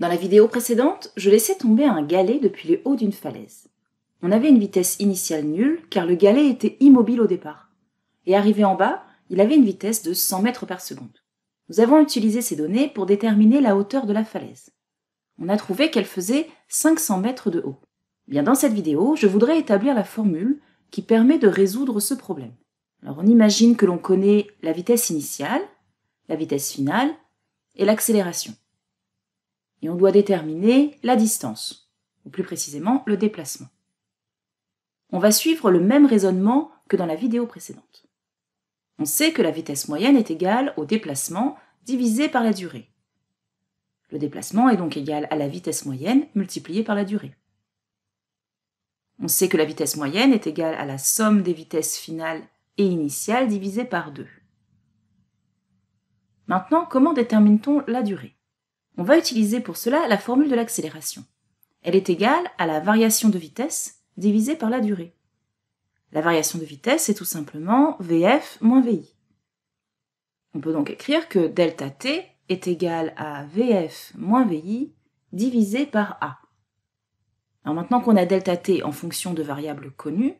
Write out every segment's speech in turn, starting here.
Dans la vidéo précédente, je laissais tomber un galet depuis le haut d'une falaise. On avait une vitesse initiale nulle car le galet était immobile au départ. Et arrivé en bas, il avait une vitesse de 100 mètres par seconde. Nous avons utilisé ces données pour déterminer la hauteur de la falaise. On a trouvé qu'elle faisait 500 mètres de haut. Eh bien dans cette vidéo, je voudrais établir la formule qui permet de résoudre ce problème. Alors on imagine que l'on connaît la vitesse initiale, la vitesse finale et l'accélération et on doit déterminer la distance, ou plus précisément le déplacement. On va suivre le même raisonnement que dans la vidéo précédente. On sait que la vitesse moyenne est égale au déplacement divisé par la durée. Le déplacement est donc égal à la vitesse moyenne multipliée par la durée. On sait que la vitesse moyenne est égale à la somme des vitesses finales et initiales divisée par 2. Maintenant, comment détermine-t-on la durée on va utiliser pour cela la formule de l'accélération. Elle est égale à la variation de vitesse divisée par la durée. La variation de vitesse est tout simplement Vf moins Vi. On peut donc écrire que delta t est égal à Vf moins Vi divisé par A. Alors maintenant qu'on a delta t en fonction de variables connues,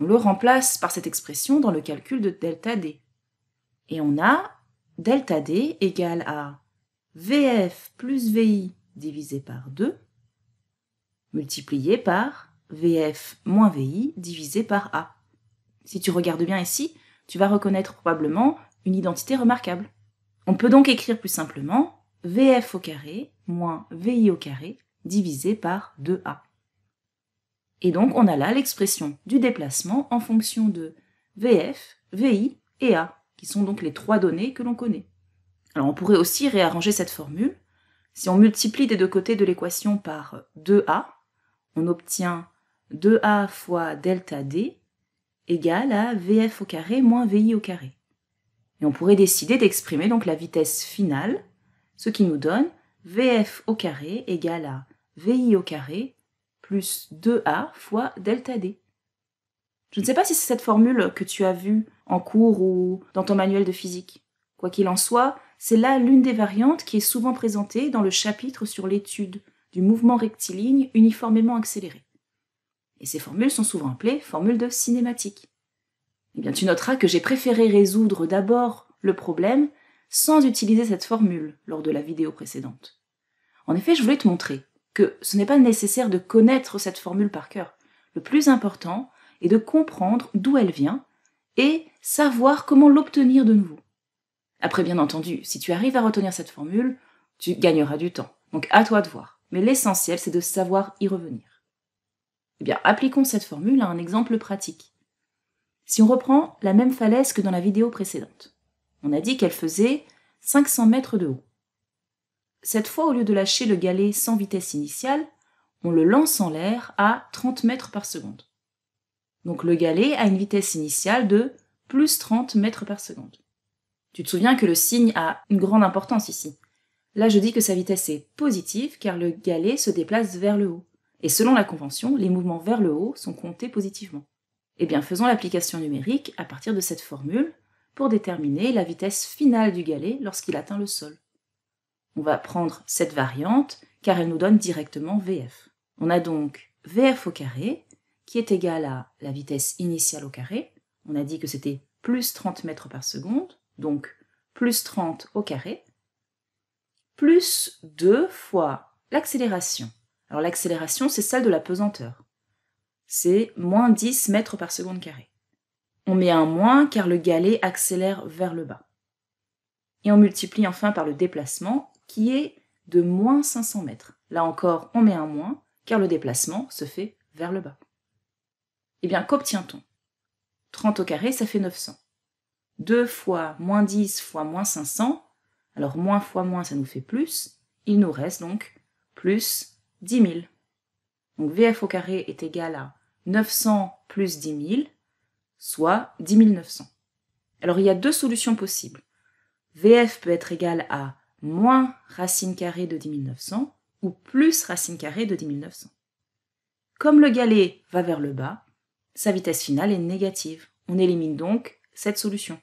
on le remplace par cette expression dans le calcul de delta d. Et on a delta d égale à VF plus VI divisé par 2 multiplié par VF moins VI divisé par A. Si tu regardes bien ici, tu vas reconnaître probablement une identité remarquable. On peut donc écrire plus simplement VF au carré moins VI au carré divisé par 2A. Et donc on a là l'expression du déplacement en fonction de VF, VI et A, qui sont donc les trois données que l'on connaît. Alors on pourrait aussi réarranger cette formule. Si on multiplie des deux côtés de l'équation par 2a, on obtient 2a fois delta d égale à vf au carré moins vi au carré. Et on pourrait décider d'exprimer donc la vitesse finale, ce qui nous donne vf au carré égale à vi au carré plus 2a fois delta d. Je ne sais pas si c'est cette formule que tu as vue en cours ou dans ton manuel de physique. Quoi qu'il en soit, c'est là l'une des variantes qui est souvent présentée dans le chapitre sur l'étude du mouvement rectiligne uniformément accéléré. Et ces formules sont souvent appelées formules de cinématique. Eh bien, tu noteras que j'ai préféré résoudre d'abord le problème sans utiliser cette formule lors de la vidéo précédente. En effet, je voulais te montrer que ce n'est pas nécessaire de connaître cette formule par cœur. Le plus important est de comprendre d'où elle vient et savoir comment l'obtenir de nouveau. Après, bien entendu, si tu arrives à retenir cette formule, tu gagneras du temps. Donc à toi de voir. Mais l'essentiel, c'est de savoir y revenir. Eh bien, appliquons cette formule à un exemple pratique. Si on reprend la même falaise que dans la vidéo précédente, on a dit qu'elle faisait 500 mètres de haut. Cette fois, au lieu de lâcher le galet sans vitesse initiale, on le lance en l'air à 30 mètres par seconde. Donc le galet a une vitesse initiale de plus 30 mètres par seconde. Tu te souviens que le signe a une grande importance ici. Là, je dis que sa vitesse est positive car le galet se déplace vers le haut. Et selon la convention, les mouvements vers le haut sont comptés positivement. Eh bien, faisons l'application numérique à partir de cette formule pour déterminer la vitesse finale du galet lorsqu'il atteint le sol. On va prendre cette variante car elle nous donne directement VF. On a donc VF au carré qui est égal à la vitesse initiale au carré. On a dit que c'était plus 30 mètres par seconde donc plus 30 au carré, plus 2 fois l'accélération. Alors l'accélération, c'est celle de la pesanteur. C'est moins 10 mètres par seconde carré. On met un moins car le galet accélère vers le bas. Et on multiplie enfin par le déplacement qui est de moins 500 mètres. Là encore, on met un moins car le déplacement se fait vers le bas. Eh bien, qu'obtient-on 30 au carré, ça fait 900. 2 fois moins 10 fois moins 500, alors moins fois moins ça nous fait plus, il nous reste donc plus 10 000. Donc VF au carré est égal à 900 plus 10 000, soit 10 900. Alors il y a deux solutions possibles. VF peut être égal à moins racine carrée de 10 900 ou plus racine carrée de 10 900. Comme le galet va vers le bas, sa vitesse finale est négative. On élimine donc cette solution.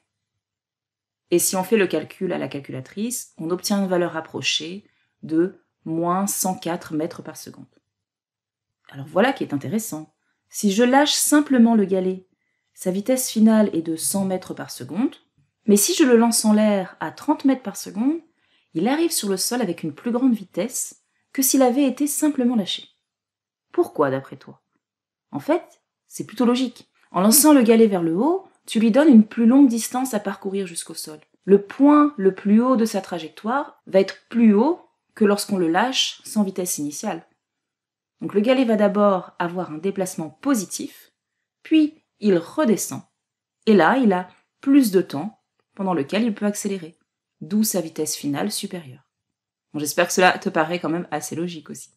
Et si on fait le calcul à la calculatrice, on obtient une valeur approchée de moins 104 mètres par seconde. Alors voilà qui est intéressant. Si je lâche simplement le galet, sa vitesse finale est de 100 mètres par seconde, mais si je le lance en l'air à 30 mètres par seconde, il arrive sur le sol avec une plus grande vitesse que s'il avait été simplement lâché. Pourquoi, d'après toi En fait, c'est plutôt logique. En lançant le galet vers le haut, tu lui donnes une plus longue distance à parcourir jusqu'au sol. Le point le plus haut de sa trajectoire va être plus haut que lorsqu'on le lâche sans vitesse initiale. Donc le galet va d'abord avoir un déplacement positif, puis il redescend. Et là, il a plus de temps pendant lequel il peut accélérer, d'où sa vitesse finale supérieure. J'espère que cela te paraît quand même assez logique aussi.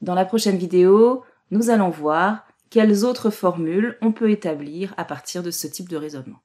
Dans la prochaine vidéo, nous allons voir quelles autres formules on peut établir à partir de ce type de raisonnement.